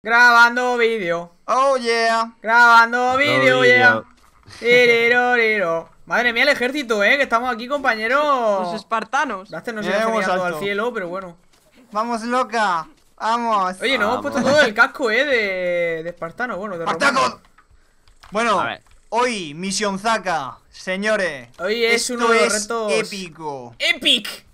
Grabando vídeo. Oh yeah. Grabando vídeo, oh, yeah. Madre mía, el ejército, eh, que estamos aquí, compañeros. Los espartanos. Gracias, no hemos nos al cielo, pero bueno. Vamos, loca. Vamos. Oye, no hemos puesto todo el casco, eh, de, de espartano. Bueno, de romano. Bueno, hoy, misión Zaka, señores. Hoy es uno de los retos. Épico. Epic.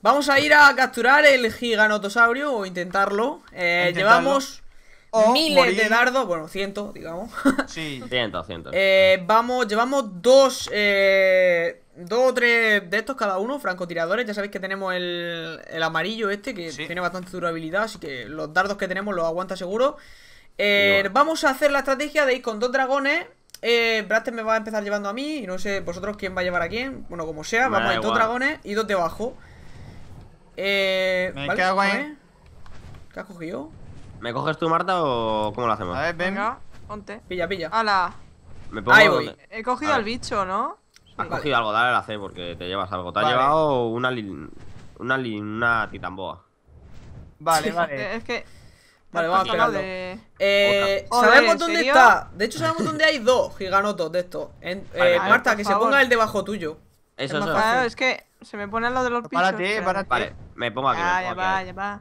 Vamos a ir a capturar el giganotosaurio o intentarlo. Eh, intentarlo. Llevamos o miles de dardos, bueno, ciento digamos. Sí. cientos, eh, vamos, llevamos dos, eh, dos o tres de estos cada uno, francotiradores. Ya sabéis que tenemos el, el amarillo este, que tiene bastante durabilidad, así que los dardos que tenemos los aguanta seguro. Eh, vamos a hacer la estrategia de ir con dos dragones. Braster me va a empezar llevando a mí y no sé vosotros quién va a llevar a quién. Bueno, como sea, vamos a ir dos dragones y dos debajo. Eh, ¿Qué has cogido? ¿Me coges tú, Marta, o cómo lo hacemos? A ver, venga, ponte. Pilla, pilla. ¡Hala! Me pongo Ahí voy. He cogido al bicho, ¿no? Ha cogido algo, dale la C porque te llevas algo. Te ha llevado una una, una titamboa. Vale, vale. Es que. Vale, vamos a De... Eh, sabemos dónde está. De hecho, sabemos dónde hay dos giganotos de estos. eh, Marta, que se ponga el debajo tuyo. Eso, es eso. es que se me pone al lado de los pisos. Párate, párate. Vale, me pongo aquí. Ah, ya va, ya va.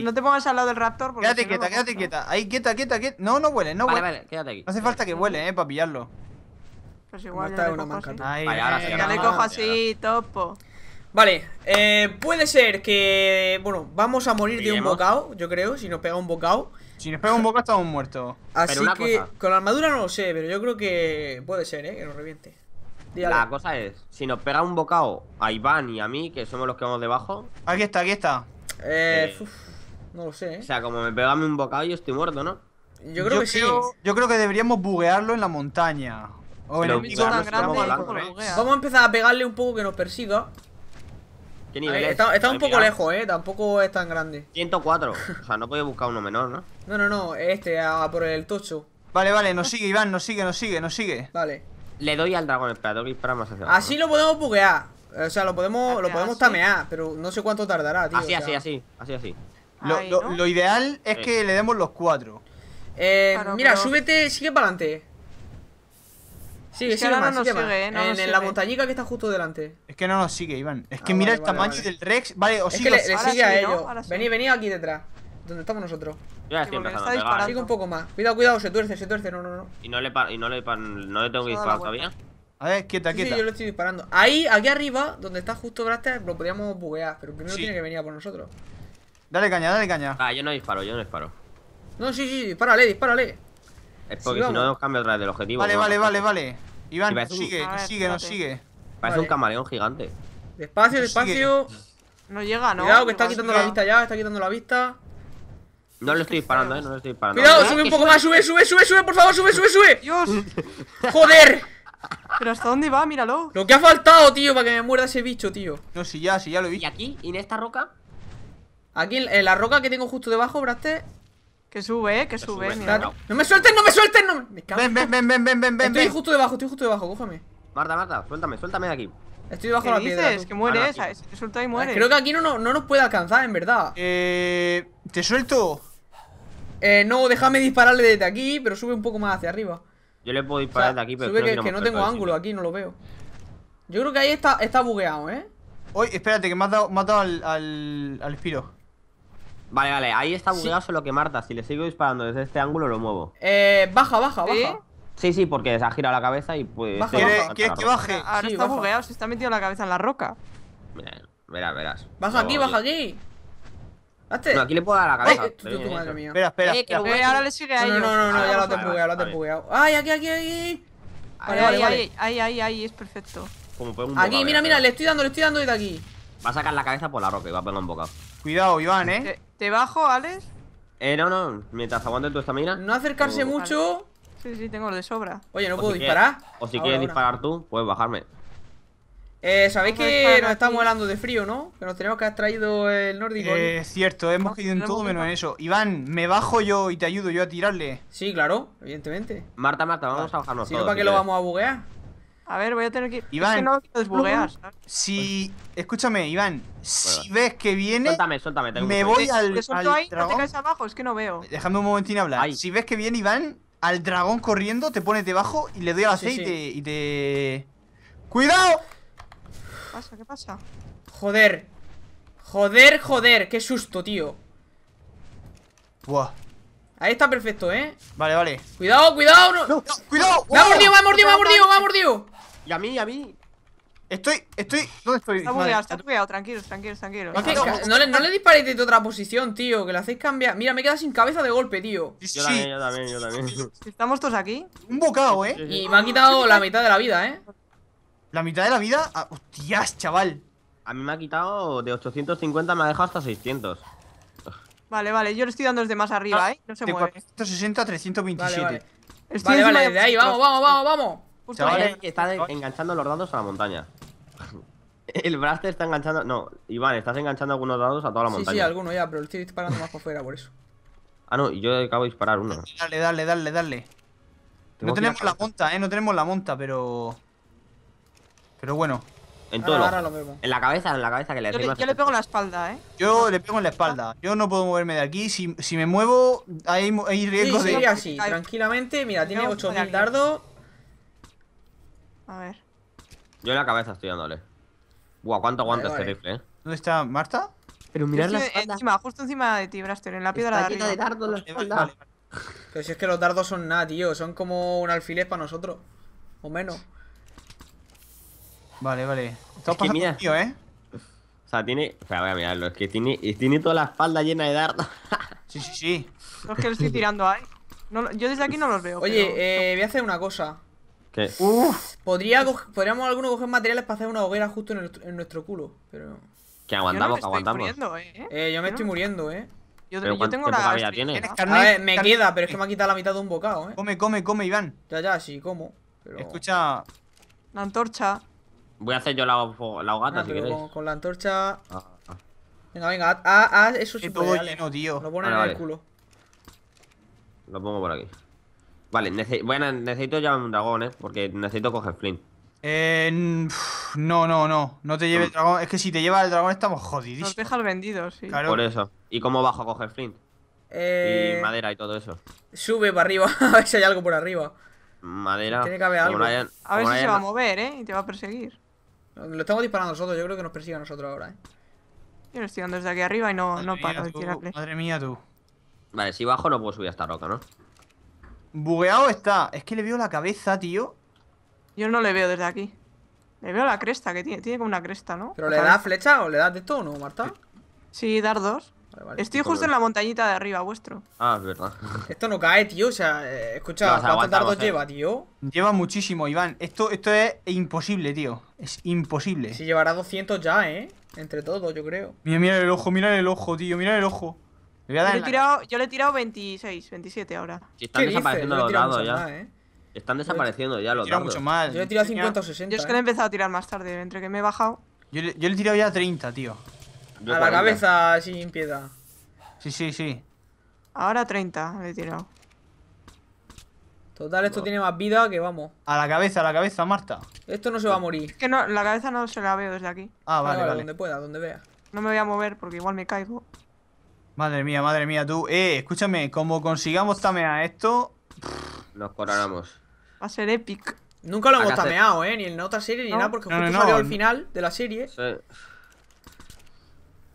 No, te pongas al lado del raptor. Porque quédate quieta, quédate quieta. Ahí, quieta, quieta, quieta. No, no huele, no vale, huele. Vale, quédate aquí. No hace falta que huele, eh, para pillarlo. Pues igual. Está le vale, Ya le cojo así, topo. Vale, eh, puede ser que. Bueno, vamos a morir de un bocado, yo creo, si nos pega un bocado. Si nos pega un bocado, estamos muertos. Así que. Con la armadura no lo sé, pero yo creo que puede ser, ¿eh? Que nos reviente. La cosa es: si nos pega un bocado a Iván y a mí, que somos los que vamos debajo. Aquí está, aquí está. Eh, no lo sé. ¿eh? O sea, como me pegame un bocado, yo estoy muerto, ¿no? Yo creo que sí. Yo creo que deberíamos buguearlo en la montaña. O Vamos a empezar a pegarle un poco que nos persiga. Está, un poco lejos, eh. Tampoco es tan grande. 104. o sea, no podía buscar uno menor, ¿no? No, no, no. Este, a, por el tocho. Vale, vale. Nos sigue, Iván. Nos sigue, nos sigue, nos sigue. Vale. Le doy al dragón. Espera, tengo que disparar más hacia Así lo podemos buguear. O sea, lo podemos, ah, lo podemos tamear, pero no sé cuánto tardará, tío. Así, así, así, así, así. Lo, lo, ideal es que le demos los cuatro. Eh, mira, súbete, sigue para adelante. Sigue, sigue, no sigue, eh, en, la montañica que está justo delante. Es que no nos sigue, Iván. Es ah, que mira el tamaño del Rex. Vale, os es que sigue a ellos. Vení, vení aquí detrás. Donde estamos nosotros. Ya estoy está Sigue un poco más. Cuidado, cuidado, se tuerce, se tuerce. No, no, no. Y no le, y no le, no le tengo que disparar todavía. A ver, quieta, quieta. Sí, yo lo estoy disparando. Ahí, aquí arriba, donde está justo Braster, lo podríamos buguear. Pero primero tiene que venir a por nosotros. Dale caña, dale caña. Ah, yo no disparo, yo no disparo. No, sí, sí, dispárale, dispárale. Es porque si no, nos cambia otra vez del objetivo. Vale, vale, vale, vale. Iván, sigue, nos sigue, nos sigue. Parece un camaleón gigante. Despacio, despacio. No llega, ¿no? Cuidado, que está quitando la vista ya, está quitando la vista. No le estoy disparando, eh, no le estoy disparando. Cuidado, ¿Eh? sube un poco más, sube, sube, sube, sube, por favor, sube, sube, sube. Dios. Joder. Pero hasta dónde va, míralo. Lo que ha faltado, tío, para que me muerda ese bicho, tío. No, si ya, si ya lo he visto. ¿Y aquí? ¿Y en esta roca? Aquí, en la roca que tengo justo debajo, Braste. Que sube, eh, que sube, mira. No. me sueltes, no me sueltes, no me Ven, ven, ven, ven, ven, ven, Estoy justo debajo, estoy justo debajo, cójame Marta, Marta, suéltame, suéltame de aquí. Estoy debajo de la dices? piedra. dices? Que muere, ah, te suelta y muere Creo que aquí no nos puede alcanzar, en verdad. Eh. Te suelto. Eh, no, déjame dispararle desde aquí, pero sube un poco más hacia arriba. Yo le puedo disparar de aquí, pero. Sube que, que no tengo ángulo aquí, no lo veo. Yo creo que ahí está, está bugueado, ¿eh? Oye, espérate, que me ha dado, al, al, al espiro Vale, vale, ahí está bugueado solo que Marta. Si le sigo disparando desde este ángulo, lo muevo. Eh, baja, baja, baja. Sí, sí, porque se ha girado la cabeza y pues. Baja, baja. ¿Quieres que baje? Ahora está bugueado, se está metiendo la cabeza en la roca. Mira, verás, verás. Baja aquí, baja aquí. No, aquí le puedo dar a la cabeza. Espera, espera. ahora eh, le sigue a ellos. No, no, no, ya lo tengo bugueado, lo tengo bugueado. ¡Ay, aquí, aquí, aquí! Vale, Ahí, ahí, ahí, es perfecto. aquí, mira, mira, le estoy dando, le estoy dando desde aquí. Va a sacar la cabeza por la roca y va a pegar un boca Cuidado, Iván, ¿eh? ¿Te, bajo, Alex? Eh, no, no. Mientras aguante tu estamina. No acercarse mucho. Sí, sí, tengo de sobra. Oye, ¿no puedo disparar? o si quieres disparar tú, puedes bajarme. Eh, Sabéis que nos estamos helando de frío, ¿no? Que nos tenemos que haber traído el nórdico. Eh, cierto, hemos caído en todo menos en eso. Iván, me bajo yo y te ayudo yo a tirarle. Sí, claro, evidentemente. Marta, Marta, vamos a bajarnos. Si todos, ¿para qué lo vamos a buguear? A ver, voy a tener que. Iván, que no Si. Escúchame, Iván. Si ves que viene. Suéltame, suéltame. Te me voy al. Te ahí, dragón. no te abajo, es que no veo. Déjame un momentín hablar. Si ves que viene Iván, al dragón corriendo, te pones debajo y le doy al aceite y te. ¡Cuidado! ¿Qué pasa? ¿Qué pasa? Joder. Joder, joder. Qué susto, tío. Buah. Ahí está perfecto, ¿eh? Vale, vale. Cuidado, cuidado. No, cuidado. Me ha mordido, me ha mordido, me ha mordido, me ha mordido. Y a mí, a mí. Estoy, estoy. ¿Dónde estoy? Está bugueado, está bugueado, tranquilo, No, no, le, no, le, disparéis de otra posición, tío, que le hacéis cambiar. Mira, me he quedado sin cabeza de golpe, tío. Yo también, yo también, yo también. Estamos todos aquí. Un bocado, eh. Y me ha quitado la mitad de la vida, eh. La mitad de la vida. Ah, hostias, chaval. A mí me ha quitado de 850, me ha dejado hasta 600. Vale, vale, yo le estoy dando desde más arriba, ah, ¿eh? No se mueve. 460 a 327. Vale, vale, vale, vale ahí, vamos, vamos, vamos, vamos. Eh, está enganchando los dados a la montaña. El Braster está enganchando. No, Iván, estás enganchando algunos dados a toda la montaña. Sí, sí, alguno ya, pero lo estoy disparando más para fuera por eso. Ah, no, yo acabo de disparar uno. Dale, dale, dale, dale. No tenemos la monta, eh, no tenemos la monta, pero. Pero bueno. En ah, todo. en la cabeza, en la cabeza que le Yo, le, yo le pego en la espalda, ¿eh? Yo le pego en la espalda. Yo no puedo moverme de aquí. Si, si me muevo, hay, hay riesgo sí, de. Sí, así, tranquilamente. Mira, tiene 8000 dardos. A ver. Yo en la cabeza estoy dándole. Buah, cuánto aguanta este rifle, eh. ¿Dónde está Marta? Pero mirad la Encima, justo encima de ti, Braster, en la piedra está de arriba. de dardos la espalda. Pero si es que los dardos son nada, tío. Son como un alfiler para nosotros. O menos. Vale, vale. Esto es tío, ¿eh? O sea, tiene... O sea, voy a mirarlo. Es que tiene, toda la espalda llena de dardos. sí, sí, sí. Es que lo estoy tirando ahí. yo desde aquí no los veo. Oye, eh, voy a hacer una cosa. ¿Qué? Uf, ¿Podría podríamos alguno coger materiales para hacer una hoguera justo en, nuestro culo, pero... Que aguantamos, aguantamos. ¿eh? ¿eh? yo me estoy muriendo, eh. Yo, tengo la... a ver, me queda, pero es que me ha quitado la mitad de un bocado, eh. Come, come, come, Iván. Ya, ya, sí, como. Escucha... La antorcha. Voy a hacer yo la, hogata si Con, la antorcha. Ah, ah, ah. Venga, venga, ah, eso es todo lleno, tío. Lo ponen en el culo. Lo pongo por aquí. Vale, necesito ya un dragón, eh. Porque necesito coger flint. Eh, no, no, no. No te lleve el mm. dragón. Es que si te lleva el dragón estamos jodidísimos. Nos deja el vendido, sí. Por eso. ¿Y cómo bajo a coger flint? Eh... Y madera y todo eso. Sube para arriba, a ver si hay algo por arriba. Madera. Tiene que haber algo. a ver si se va a mover, ¿eh? Y te va a perseguir. Lo estamos disparando nosotros, yo creo que nos persigan nosotros ahora, eh. Yo lo estoy dando desde aquí arriba y no, no paro de tirarle. Madre mía, tú. Vale, si bajo no puedo subir a esta roca, ¿no? Bugueado está. Es que le veo la cabeza, tío. Yo no le veo desde aquí. Le veo la cresta que tiene. Tiene como una cresta, ¿no? ¿Pero le das flecha o le das de esto o no, Marta? Sí, dar dos. Estoy justo en la montañita de arriba vuestro. Ah, es verdad. Esto no cae, tío. O sea, eh, escucha, ¿Cuánto o lleva, tío? Lleva muchísimo, Iván. Esto, esto es imposible, tío. Es imposible. Si llevará 200 ya, ¿eh? Entre todos, yo creo. Mira, mira el ojo, mira el ojo, tío. Mira el ojo. yo, le he tirado, 26, 27 ahora. Si están desapareciendo los dados ya. ¿eh? Están desapareciendo ya los dados. Yo le he tirado 50 o 60. Yo es que le he ¿eh? empezado a tirar más tarde, entre que me he bajado. Yo yo le he tirado ya 30, tío a la cabeza, sin piedad. Sí, sí, sí. Ahora 30 le he tirado. Total, esto tiene más vida que vamos. A la cabeza, a la cabeza, Marta. Esto no se va a morir. Es que no, la cabeza no se la veo desde aquí. Ah, vale, vale. Donde pueda, donde vea. No me voy a mover porque igual me caigo. Madre mía, madre mía, tú. Eh, escúchame, como consigamos tamear esto. Nos coronamos. Va a ser épico. Nunca lo hemos tameado, eh, ni en otra serie ni nada, porque justo salió al final de la serie. Sí.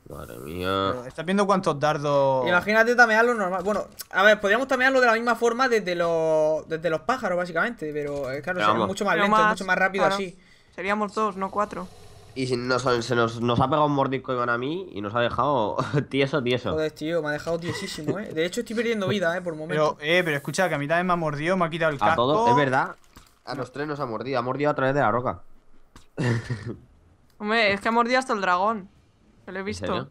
Madre mía. Estás viendo cuántos dardos. Imagínate tamearlo normal. Bueno, a ver, podríamos tamearlo de la misma forma desde los, los pájaros, básicamente. Pero claro, sería mucho más lento, mucho más rápido así. Seríamos dos, no cuatro. Y si nos, se nos, ha pegado un mordisco Iván a mí y nos ha dejado tieso, tieso. Joder, tío, me ha dejado tiesísimo, eh. De hecho, estoy perdiendo vida, eh, por momento Pero, eh, pero escucha, que a mí también me ha mordido, me ha quitado el casco. A todos, es verdad. A los tres nos ha mordido, ha mordido a través de la roca. Hombre, es que ha mordido hasta el dragón. Lo he visto.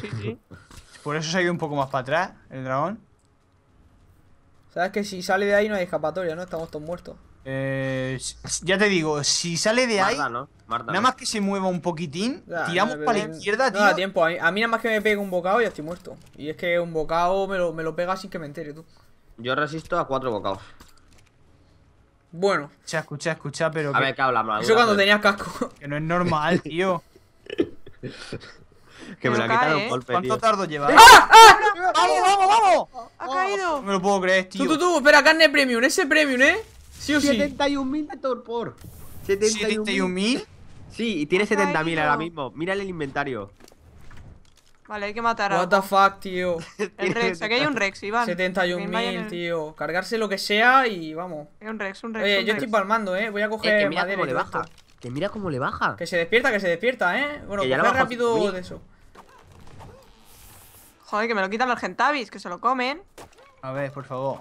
Sí, sí. Por eso se ha ido un poco más para atrás el dragón. Sabes que si sale de ahí no hay escapatoria, ¿no? Estamos todos muertos. Eh, ya te digo, si sale de ahí, nada más que se mueva un poquitín, tiramos para la izquierda, tío. No tiempo, a mí, nada más que me pegue un bocado ya estoy muerto. Y es que un bocado me lo, me lo pega sin que me entere, tú. Yo resisto a cuatro bocados. Bueno. Escucha, escucha, escucha, pero. Eso cuando tenías casco. Que no es normal, tío. Que me lo ha quitado un ¿eh? golpe, ¿Cuánto tardo lleva? ¡Ah! ¡Ah! ¡Ah! ¡Ah! ¡Vamos, vamos, vamos! ¡Ha ¡Ah! caído! No me lo puedo creer, tío. Tú, tú, tú, espera, carne premium, ese premium, ¿eh? Sí o sí. 71.000 de torpor. 71.000. Sí, y tiene 70.000 ahora mismo. Mírale el inventario. Vale, hay que matar a. What the fuck, tío. el Rex, aquí hay un Rex, Iván. 71.000, tío. Cargarse lo que sea y vamos. Es un Rex, un Rex. Oye, yo estoy palmando, eh. Voy a coger eh, que mira Cómo le baja. Que mira cómo le baja. Que se despierta, que se despierta, eh. Bueno, coge rápido de eso. Joder, que me lo quitan los gentavis, que se lo comen. A ver, por favor.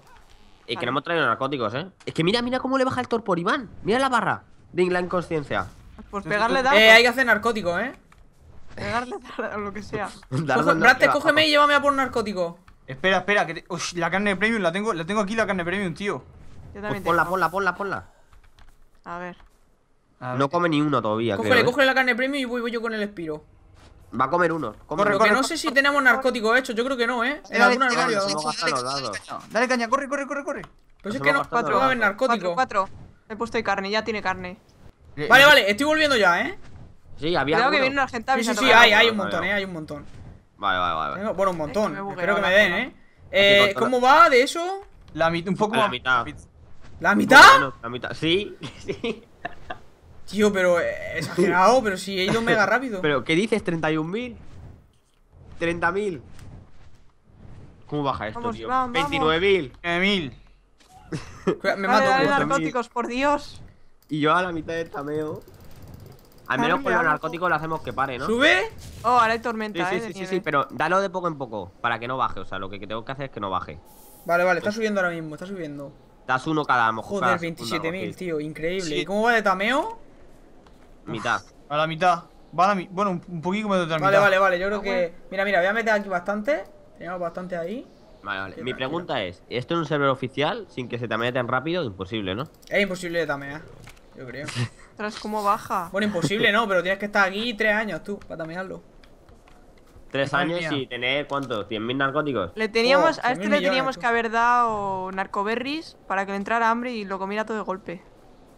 Es que no hemos traído narcóticos, ¿eh? Es que mira, mira cómo le baja el torpor, Iván. Mira la barra de la Inconsciencia. Pues pegarle daño. Eh, hay que hacer narcótico, ¿eh? Pegarle o lo que sea. Coge, cógeme y llévame a por narcótico. Espera, espera, que la carne premium la tengo, la tengo aquí la carne premium, tío. Yo pues también pues ponla, ponla, ponla, ponla. A ver. No come ni uno todavía, Cógele, creo, ¿eh? cógele la carne premium y voy yo con el espiro. Va a comer uno. no sé si tenemos narcóticos hecho, yo creo que no, ¿eh? alguna no. Dale caña, corre, corre, corre, corre. Pues es que no va a haber narcótico. Cuatro, He puesto carne, ya tiene carne. Eh, vale, eh. vale, estoy volviendo ya, ¿eh? Sí, había. Creo que viene un Sí, sí, sí, hay, hay un montón, ¿eh? Hay un montón. Vale, vale, vale. Bueno, un montón. Espero que me den, ¿eh? Eh, ¿Cómo va de eso? La mitad, un poco La mitad. ¿La mitad? La mitad, sí. sí. Tío, pero eh, exagerado, pero si ellos ido mega rápido. ¿Pero qué dices? ¿31.000? ¿30.000? ¿Cómo baja esto, vamos, tío? ¿29.000? ¿9.000? Me mato. los narcóticos, por Dios. Y yo a la mitad del tameo. Al menos con los narcóticos lo hacemos que pare, ¿no? ¿Sube? Oh, ahora hay tormenta, sí, sí, eh, sí, sí, sí, pero dalo de poco en poco Para que no baje, o sea, lo que tengo que hacer es que no baje Vale, vale, está pues subiendo ahora mismo, está subiendo Das uno cada, a lo mejor Joder, 27.000, tío, increíble ¿Y cómo va de tameo? Mitad. A la mitad. Bueno, un, poquito de vale, Vale, vale, Yo creo ah, que. Mira, mira, voy a meter aquí bastante. Tenemos bastante ahí. Vale, vale. Mi pregunta es: ¿esto en un server oficial sin que se tamee tan rápido? Imposible, ¿no? Es imposible de tamear. ¿eh? Yo creo. Tras cómo baja. Bueno, imposible, ¿no? Pero tienes que estar aquí tres años tú para tamearlo. Tres años y tener, ¿cuánto? ¿100.000 narcóticos? Le teníamos, oh, a este le teníamos que haber dado narcoberries para que le entrara hambre y lo comiera todo de golpe.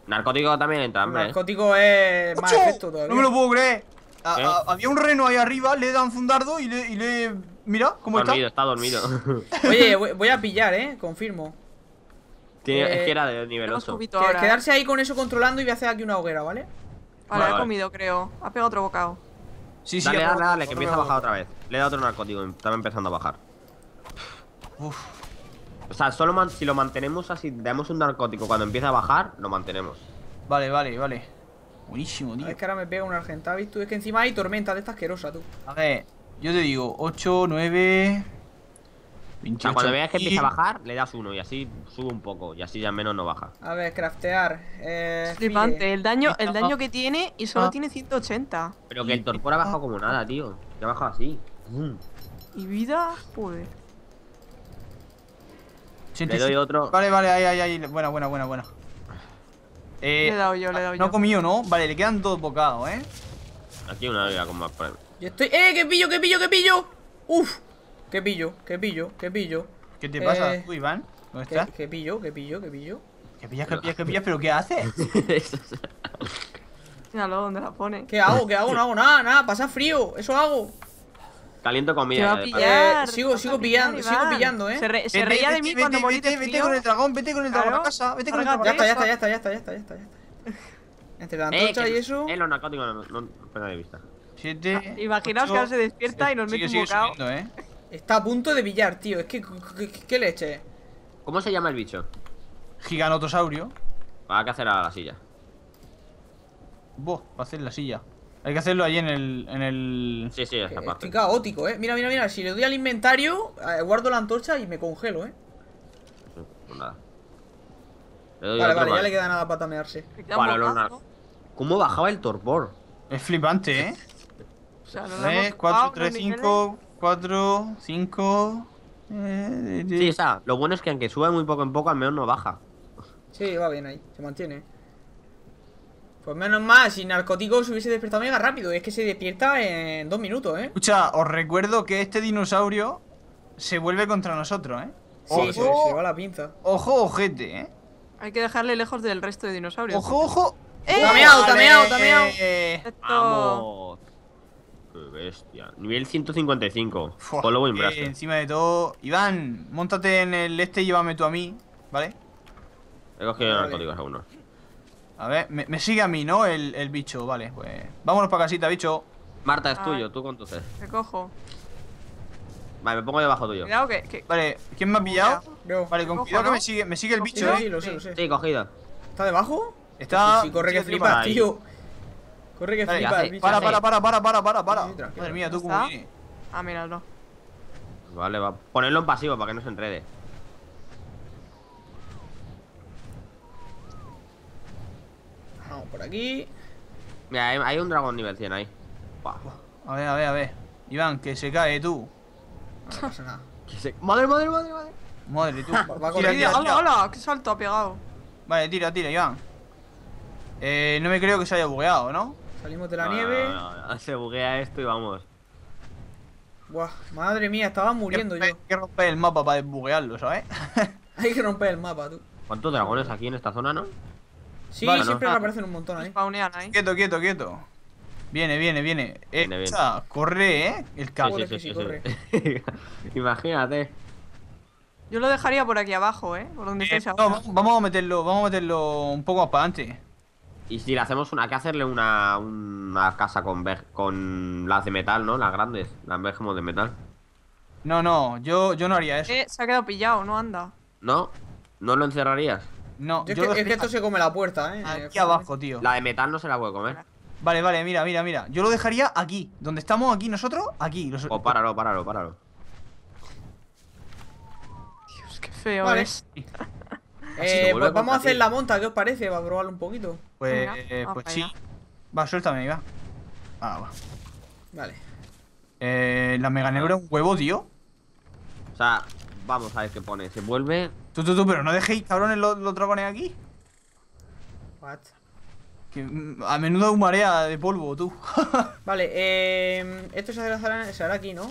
Narcótico también entra, hombre. Narcótico es más efecto todavía. No me lo puedo creer. ¿Eh? había un reno ahí arriba, le dan un y le, y le... Mira cómo está. Dormido, está dormido. Oye, voy, a pillar, eh, confirmo. es eh, que era de nivel quedarse eh. ahí con eso controlando y voy a hacer aquí una hoguera, ¿vale? Vale, vale. ha comido, creo. Ha pegado otro bocado. Sí, sí, dale, dale, dale, que empieza a bajar otra vez. Le da otro narcótico, Estaba empezando a bajar. Uf. O sea, solo si lo mantenemos así, damos un narcótico cuando empieza a bajar, lo mantenemos. Vale, vale, vale. Buenísimo, tío. Es que ahora me pega un argentado ¿viste? Es que encima hay tormenta de esta asquerosa, tú. A ver, yo te digo, 8, 9... cuando veas que empieza a bajar, le das uno y así sube un poco y así ya menos no baja. A ver, craftear. Eh, Flipante, el daño, el daño que tiene y solo ah. tiene 180. Pero que el torpor ha bajado como nada, tío. Que ha bajado así. Y vida, pues. Le doy otro. Vale, vale, ahí, ahí, ahí. Buena, buena, buena, buena. Eh, le he dado yo, he no yo. No comido, ¿no? Vale, le quedan dos bocados, ¿eh? Aquí una vida con más estoy. ¡Eh! ¡Qué pillo, qué pillo, qué pillo! ¡Uf! qué pillo, qué pillo, qué pillo! ¿Qué te pasa eh, tú, Iván? ¿Dónde estás? qué pillo, qué pillo, qué pillo. ¿Qué pillas, qué pillas, qué pillas? ¿Pero qué haces? Míralo, ¿dónde la pone? ¿Qué hago? ¿Qué hago? No hago nada, nada, pasa frío, eso hago. Caliento comida. Eh, eh, sigo, sigo pillando, sigo pillando, eh. Se, reía de mí vete, cuando morí. Este vete, con el dragón, vete con el dragón a casa, vete con el dragón. Ya está, ya está, ya está, ya está, ya está, ya está. Entre la eh, antorcha y eso. no, no, de vista. Ah, imaginaos que ahora se despierta y nos mete un bocado. Está a punto de pillar, tío. Es que. ¿Qué leche? ¿Cómo se llama el bicho? Giganotosaurio. Va a hacer a la silla. Vos, va a hacer la silla. Hay que hacerlo ahí en el. En el... Sí, sí, esa parte. Estoy caótico, eh. Mira, mira, mira. Si le doy al inventario, eh, guardo la antorcha y me congelo, eh. Pues nada. Vale, vale, ya le queda nada para tamearse. Vale, ¿Cómo bajaba el torpor? Es flipante, eh. 3, 4, 3, 5, 4, 5. Sí, sea, Lo bueno es que aunque sube muy poco en poco, al menos no baja. Sí, va bien ahí. Se mantiene. Pues menos mal, si Narcótico se hubiese despertado mega rápido. Es que se despierta en dos minutos, ¿eh? Escucha, os recuerdo que este dinosaurio se vuelve contra nosotros, ¿eh? Sí, se, va la pinza. Ojo, ojete, ¿eh? Hay que dejarle lejos del resto de dinosaurios. Ojo, ojo. ¡Eh! Tameado, tameado, tameado. Vamos. Qué bestia. Nivel 155. Follow eh, Encima de todo. Iván, montate en el este y llévame tú a mí, ¿vale? He cogido vale. narcóticos a uno. A ver, me, sigue a mí, ¿no? El, el, bicho, vale, pues. Vámonos para casita, bicho. Marta, es ah. tuyo, tú con tu Te cojo. Vale, me pongo debajo tuyo. Vale, ¿quién me ha pillado? No. Vale, con cuidado que me sigue, me sigue el bicho, sí, ¿eh? Lo sé, lo sé. Sí, cogido. ¿Está debajo? Está. Sí, corre que flipas, tío. Corre que flipas, Para, para, para, para, para, para, para. Madre mía, tú como Ah, míralo. Vale, va. Ponerlo en pasivo para que no se enrede. por aquí. Mira, hay, un dragón nivel 100 ahí. A ver, a ver, a ver. Iván, que se cae tú. Madre, madre, madre, madre. Madre, tú. Va, tira, tira, hola, hola, qué salto ha pegado. Vale, tira, tira, Iván. Eh, no me creo que se haya bugueado, ¿no? Salimos de la nieve. se buguea esto y vamos. Buah, madre mía, estaba muriendo yo. Hay que romper el mapa para desbuguearlo, ¿sabes? hay que romper el mapa, tú. ¿Cuántos dragones aquí en esta zona, no? Sí, siempre me aparecen un montón ahí. Quieto, quieto, quieto. Viene, viene, viene. Eh, corre, ¿eh? El cabrón. Imagínate. Yo lo dejaría por aquí abajo, ¿eh? Por donde vamos a meterlo, vamos a meterlo un poco más para adelante. Y si le hacemos una, hay que hacerle una, una casa con, con las de metal, ¿no? Las grandes, las como de metal. No, no, yo, yo no haría eso. Eh, se ha quedado pillado, no anda. ¿No? ¿No lo encerrarías? No, yo es, que, esto se come la puerta, eh. Aquí abajo, tío. La de metal no se la puede comer. Vale, vale, mira, mira, mira. Yo lo dejaría aquí. Donde estamos aquí nosotros, aquí. O Oh, páralo, páralo, páralo. Dios, qué feo es. eh, pues vamos a hacer la monta, ¿qué os parece? Va a probarlo un poquito. Pues, eh, pues sí. Va, suéltame, va. Ah, va. Vale. Eh, la mega negra es ah. un huevo, tío. O sea, vamos a ver qué pone. Se vuelve Tú, tú, tú, pero no dejéis, cabrones, los, dragones aquí. What? Que mm, a menudo marea de polvo, tú. vale, eh, esto se hará, se hará aquí, ¿no?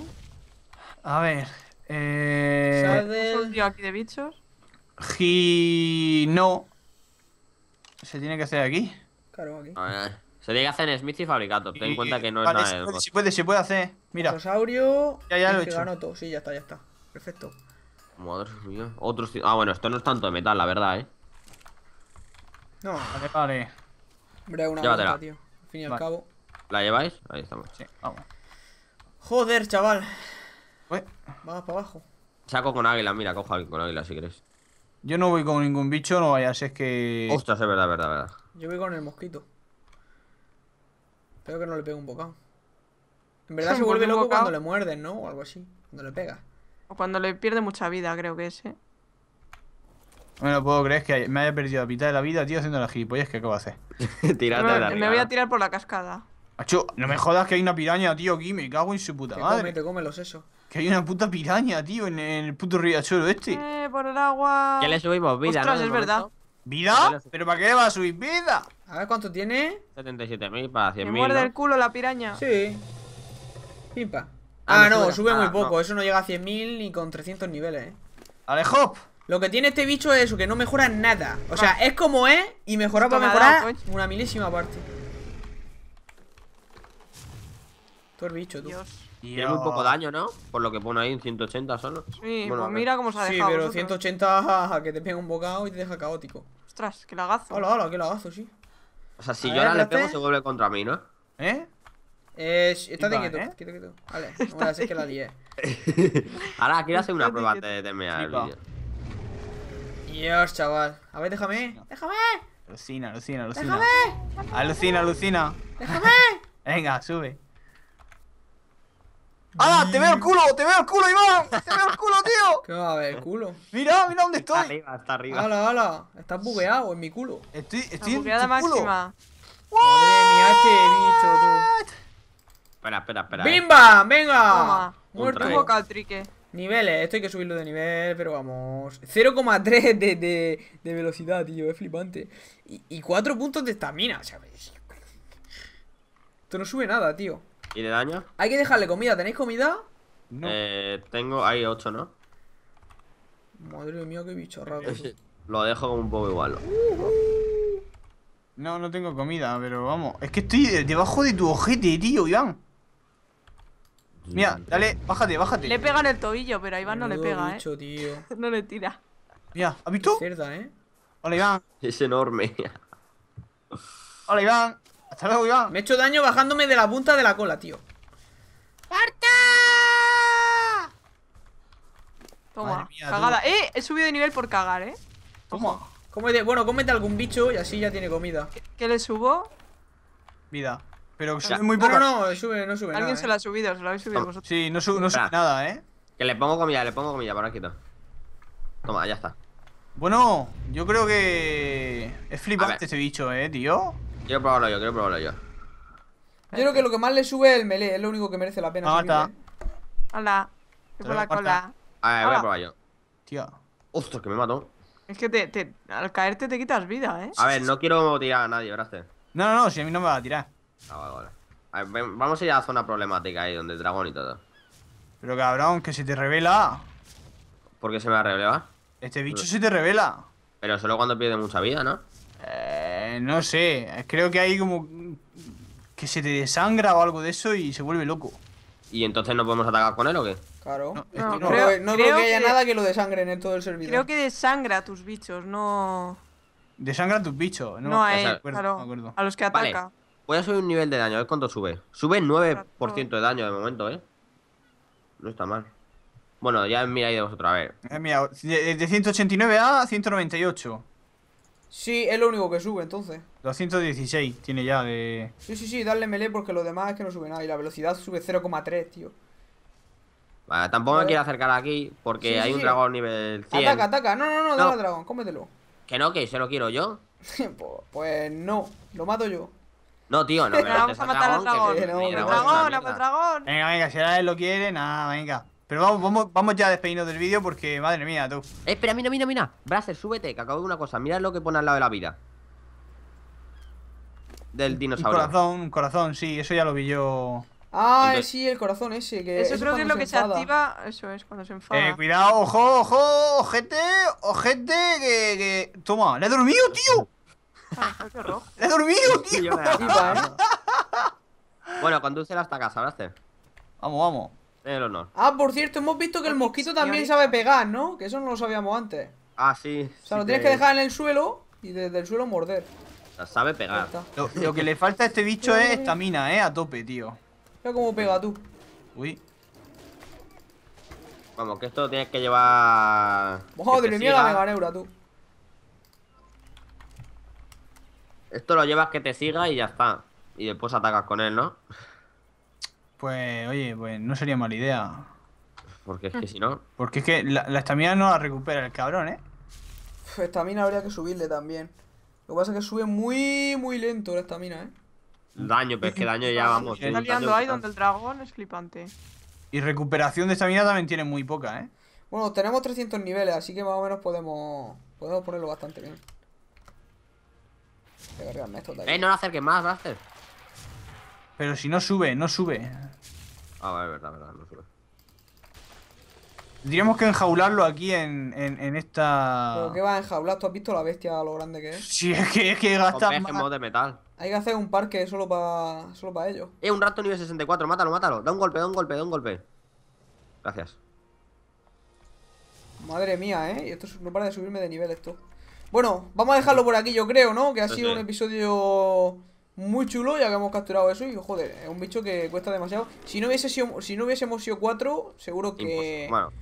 A ver. Eh... ¿Sal un tío aquí de bichos? Gi... No. Se tiene que hacer aquí. Claro, aquí. A ver. Se tiene que hacer en Smith y Fabricato. Ten en cuenta que no es nada. Se puede, se puede, se puede hacer. Mira. Dinosaurio. Ya, ya lo he hecho. Sí, ya está, ya está. Perfecto. Madre mía. Otros. Ah, bueno, esto no es tanto de metal, la verdad, eh. No. Vale, vale. Hombre, una Llévatela. tío. Al fin y al cabo. ¿La lleváis? Ahí estamos. Sí, vamos. Joder, chaval. Vamos para abajo. Saco con águila, mira, cojo alguien con águila si quieres. Yo no voy con ningún bicho, no vaya, si es que. Ostras, es verdad, verdad, verdad. Yo voy con el mosquito. Espero que no le pegue un bocado. En verdad se pues vuelve loco cuando le muerden, ¿no? O algo así. Cuando le pegas. O cuando le pierde mucha vida, creo que es, ¿eh? Bueno, puedo creer que me haya perdido la mitad de la vida, tío, haciendo la gilipollas que acabo de hacer. me, la me voy a tirar por la cascada. no me jodas que hay una piraña, tío, aquí. Me cago en su puta madre. Que hay una puta piraña, tío, en, el puto riachuelo este. Eh, por el agua. Ya le subimos vida, ¿no? es verdad. ¿Vida? ¿Pero para qué le va a subir vida? A ver cuánto tiene. 77.000 para 100.000. Me muerde el culo la piraña. Sí. Pimpa. Ah, ah, no, sube muy ah, poco. Eso no llega a 100.000 ni con 300 niveles, eh. hop Lo que tiene este bicho es eso, que no mejora nada. O sea, ah. es como es y mejora para mejorar una milísima parte. Tú eres bicho, tú. Dios. Tiene muy poco daño, ¿no? Por lo que pone ahí, en 180 solo. Sí, pues mira cómo se ha dejado. Sí, pero 180 que te pega un bocado y te deja caótico. Ostras, que lagazo. Hola, hola, que lagazo, sí. O sea, si yo ahora le pego, se vuelve contra mí, ¿no? ¿Eh? Eh, estás de ¿eh? quieto, quieto, quieto. Vale, vamos a que la 10. Ahora quiero hacer una prueba antes de terminar el vídeo. Dios, chaval. A ver, déjame. ¡Déjame! Alucina, alucina, alucina. ¡Déjame! Alucina, alucina. ¡Déjame! Venga, sube. ¡Hala! Mm. ¡Te veo el culo! ¡Te veo el culo, Iván! ¡Te veo el culo, tío! ¿Qué va a ver el culo? Mira, mira dónde estoy. Está arriba, está arriba. ¡Hala, hala! Estás bugueado en mi culo. Estoy, estoy en tu máxima. culo. ¡Madre mía, este Espera, espera, espera. Eh. ¡Bimba! ¡Venga! Muerto boca, trique. Niveles, eh, esto hay que subirlo de nivel, pero vamos. 0,3 de, velocidad, tío, es flipante. Y, 4 puntos de estamina, ¿sabes? Esto no sube nada, tío. ¿Y de daño? Hay que dejarle comida, ¿tenéis comida? No. Eh, tengo, hay 8, ¿no? Madre mía, qué bicho Lo dejo como un poco igual. ¿no? no, no tengo comida, pero vamos. Es que estoy debajo de tu ojete, tío, Iván. Mira, mm. dale, bájate, bájate. Le en el tobillo, pero a Iván no le pega, eh. no le tira. Mira, ¿has visto? eh. Hola, Iván. Es enorme. Hola, Iván. Hasta luego, Iván. Me he hecho daño bajándome de la punta de la cola, tío. ¡Parta! Toma, cagada. Eh, he subido de nivel por cagar, eh. ¿Cómo bueno, cómete algún bicho y así ya tiene comida. qué le subo? Vida. Pero sube muy poco. No, no, sube, no sube. Alguien se la ha eh. subido, se la habéis subido vosotros. Sí, no, sube, nada, eh. Que le pongo comida, le pongo comida, para quitar. Toma, ya está. Bueno, yo creo que. Es flipante ese bicho, eh, tío. Quiero probarlo yo, quiero probarlo yo. Yo creo que lo que más le sube es el melee, es lo único que merece la pena. Ah, Subir, eh. Hola. Por la cola. A ver, voy a ah. probar yo. Tío. Ostras, que me mató. Es que te, te, al caerte te quitas vida, eh. A ver, no quiero tirar a nadie, gracias. No, no, no, si a mí no me va a tirar. Ah, vamos a ir a la zona problemática ahí, donde el dragón y todo. Pero cabrón, que se te revela. ¿Por qué se me va a revelar? Este bicho se te revela. Pero solo cuando pierde mucha vida, ¿no? Eh, no sé. Eh, creo que hay como. que se te desangra o algo de eso y se vuelve loco. ¿Y entonces no podemos atacar con él o qué? Claro. No, creo, que haya nada que lo desangre en todo el servidor. Creo que desangra a tus bichos, no. Desangra a tus bichos, ¿no? No, a él, claro, a los que ataca. Voy a subir un nivel de daño, a ver cuánto sube. Sube 9% de daño de momento, ¿eh? No está mal. Bueno, ya miráis de otra vez. Eh, mira, de 189 a 198. Sí, es lo único que sube, entonces. 216 tiene ya de... Sí, sí, sí, dale melee porque lo demás es que no sube nada. Y la velocidad sube 0,3, tío. Vale, tampoco me quiero acercar aquí porque hay un dragón nivel 100. Ataca, ataca. No, no, no, no. dale al dragón, cómetelo. Que no, que se lo quiero yo. Pues, pues no, lo mato yo. No, tío, no. Me vamos a matar al dragón. Dragón, dragón. Venga, venga, si ahora él lo quiere, nada, venga. Pero vamos, vamos, vamos ya a despedirnos del vídeo porque, madre mía, tú. Eh, espera, mira, mira, mira. Bracer, súbete, que acabo de una cosa. Mira lo que pone al lado de la vida. Del dinosaurio. Un corazón, un corazón, sí, eso ya lo vi yo. Ah, sí, el corazón ese. Que eso, creo que es lo que se, activa. Eso es, cuando se enfada. Eh, cuidado, ojo, ojo, ojete, ojete, que. que... Toma, le he dormido, tío he dormido, tío! bueno, condúcela hasta casa, ¿verdad? Vamos, vamos. Eh, el honor. Ah, por cierto, hemos visto que el mosquito también sabe pegar, ¿no? Que eso no lo sabíamos antes. Ah, sí. O sea, lo tienes que... dejar en el suelo y desde el suelo morder. sea, sabe pegar. Lo, que le falta a este bicho es estamina, ¿eh? A tope, tío. Mira cómo pega tú. Uy. Vamos, que esto tienes que llevar... Joder, mía la mega neura, tú. Esto lo llevas que te siga y ya está. Y después atacas con él, ¿no? Pues, oye, pues no sería mala idea. Porque es que hmm. si no. Porque es que la, estamina no la recupera el cabrón, ¿eh? Pues estamina habría que subirle también. Lo que pasa es que sube muy, muy lento la estamina, ¿eh? Daño, pero es que daño ya vamos. Está liando ahí donde el dragón es flipante. Y recuperación de estamina también tiene muy poca, ¿eh? Bueno, tenemos 300 niveles, así que más o menos podemos, podemos ponerlo bastante bien eh, no lo acerques más, hacer. Pero si no sube, no sube. Ah, vale, verdad, verdad, no sube. Tendríamos que enjaularlo aquí en, esta. ¿Pero qué va a enjaular? ¿Tú has visto la bestia lo grande que es? Sí, es que, es que gasta. de metal. Hay que hacer un parque solo para solo para ello. Eh, un rato nivel 64, mátalo, mátalo. Da un golpe, da un golpe, da un golpe. Gracias. Madre mía, eh. Esto no para de subirme de nivel esto. Bueno, vamos a dejarlo por aquí, yo creo, ¿no? Que ha sido un episodio muy chulo, ya que hemos capturado eso. Y joder, es un bicho que cuesta demasiado. Si no, hubiese si no hubiésemos sido cuatro, seguro que. bueno.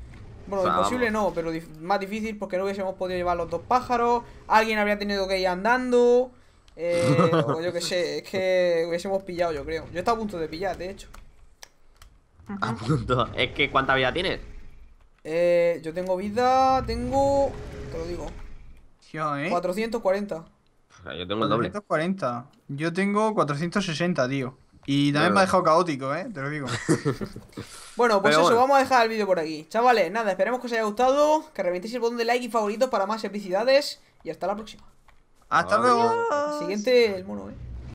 imposible no, pero más difícil porque no hubiésemos podido llevar los dos pájaros. Alguien habría tenido que ir andando. Eh, o yo qué sé, es que hubiésemos pillado, yo creo. Yo estaba a punto de pillar, de hecho. A punto. Es que, ¿cuánta vida tienes? Eh, yo tengo vida, tengo. Te lo digo. 440. ¿eh? Yo tengo el doble. 440. Yo tengo 460, tío. Y también me ha dejado caótico, ¿eh? Te lo digo. bueno, pues eso, vamos a dejar el vídeo por aquí. Chavales, nada, esperemos que os haya gustado, que reventéis el botón de like y favoritos para más felicidades Y hasta la próxima. Hasta luego. Siguiente, el mono, ¿eh?